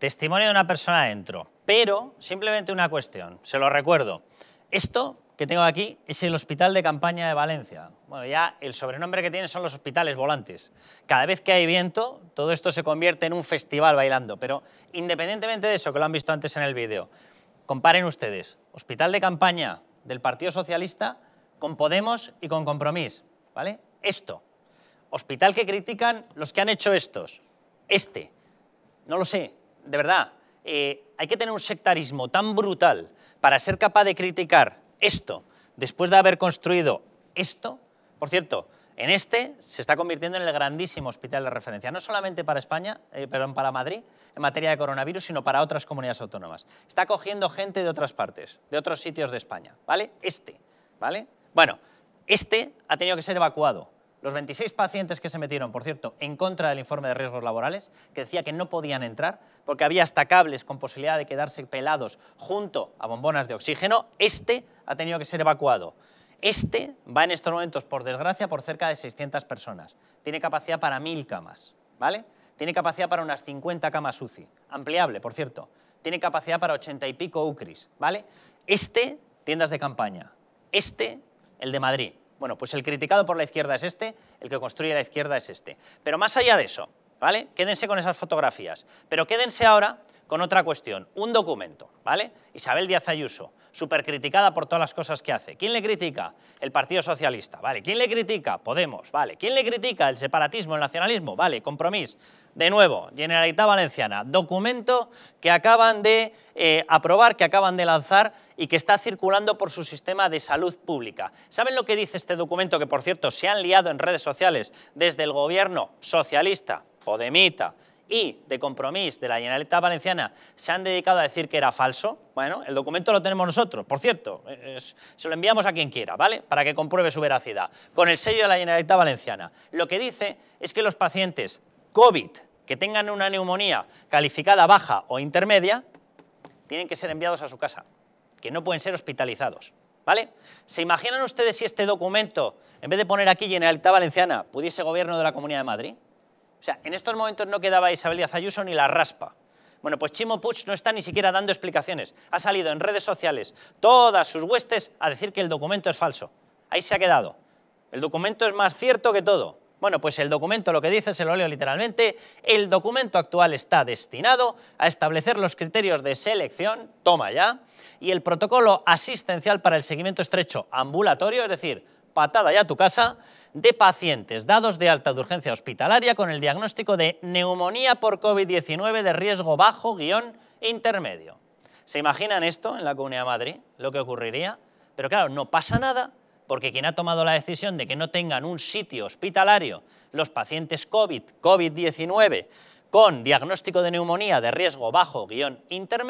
testimonio de una persona dentro. Pero, simplemente una cuestión, se lo recuerdo. Esto que tengo aquí es el Hospital de Campaña de Valencia. Bueno, ya el sobrenombre que tiene son los hospitales volantes. Cada vez que hay viento, todo esto se convierte en un festival bailando. Pero independientemente de eso, que lo han visto antes en el vídeo, comparen ustedes, Hospital de Campaña del Partido Socialista con Podemos y con Compromís, ¿vale? Esto. Hospital que critican los que han hecho estos. Este. No lo sé, de verdad, eh, hay que tener un sectarismo tan brutal para ser capaz de criticar esto después de haber construido esto. Por cierto, en este se está convirtiendo en el grandísimo hospital de referencia, no solamente para España, eh, perdón, para Madrid, en materia de coronavirus, sino para otras comunidades autónomas. Está cogiendo gente de otras partes, de otros sitios de España, ¿vale? Este, ¿vale? Bueno, este ha tenido que ser evacuado los 26 pacientes que se metieron, por cierto, en contra del informe de riesgos laborales, que decía que no podían entrar porque había hasta cables con posibilidad de quedarse pelados junto a bombonas de oxígeno, este ha tenido que ser evacuado. Este va en estos momentos, por desgracia, por cerca de 600 personas. Tiene capacidad para 1.000 camas, ¿vale? Tiene capacidad para unas 50 camas UCI, ampliable, por cierto. Tiene capacidad para 80 y pico UCRIs, ¿vale? Este, tiendas de campaña. Este, el de Madrid. Bueno, pues el criticado por la izquierda es este, el que construye la izquierda es este. Pero más allá de eso, ¿vale? Quédense con esas fotografías. Pero quédense ahora con otra cuestión, un documento, ¿vale? Isabel Díaz Ayuso, supercriticada por todas las cosas que hace. ¿Quién le critica? El Partido Socialista, ¿vale? ¿Quién le critica? Podemos, ¿vale? ¿Quién le critica? El separatismo, el nacionalismo, ¿vale? Compromís. De nuevo, Generalitat Valenciana, documento que acaban de eh, aprobar, que acaban de lanzar y que está circulando por su sistema de salud pública. ¿Saben lo que dice este documento? Que, por cierto, se han liado en redes sociales desde el gobierno socialista, Podemita, y de compromiso de la Generalitat Valenciana se han dedicado a decir que era falso, bueno, el documento lo tenemos nosotros, por cierto, se lo enviamos a quien quiera, ¿vale? Para que compruebe su veracidad, con el sello de la Generalitat Valenciana. Lo que dice es que los pacientes COVID que tengan una neumonía calificada baja o intermedia, tienen que ser enviados a su casa, que no pueden ser hospitalizados. ¿Vale? ¿Se imaginan ustedes si este documento, en vez de poner aquí Generalitat Valenciana, pudiese gobierno de la Comunidad de Madrid? O sea, en estos momentos no quedaba Isabel Díaz Ayuso ni la raspa. Bueno, pues Chimo Puig no está ni siquiera dando explicaciones. Ha salido en redes sociales todas sus huestes a decir que el documento es falso. Ahí se ha quedado. El documento es más cierto que todo. Bueno, pues el documento lo que dice, se lo leo literalmente, el documento actual está destinado a establecer los criterios de selección, toma ya, y el protocolo asistencial para el seguimiento estrecho ambulatorio, es decir, patada ya a tu casa, de pacientes dados de alta de urgencia hospitalaria con el diagnóstico de neumonía por COVID-19 de riesgo bajo guión intermedio. ¿Se imaginan esto en la Comunidad de Madrid, lo que ocurriría? Pero claro, no pasa nada porque quien ha tomado la decisión de que no tengan un sitio hospitalario los pacientes COVID, COVID-19 con diagnóstico de neumonía de riesgo bajo guión intermedio,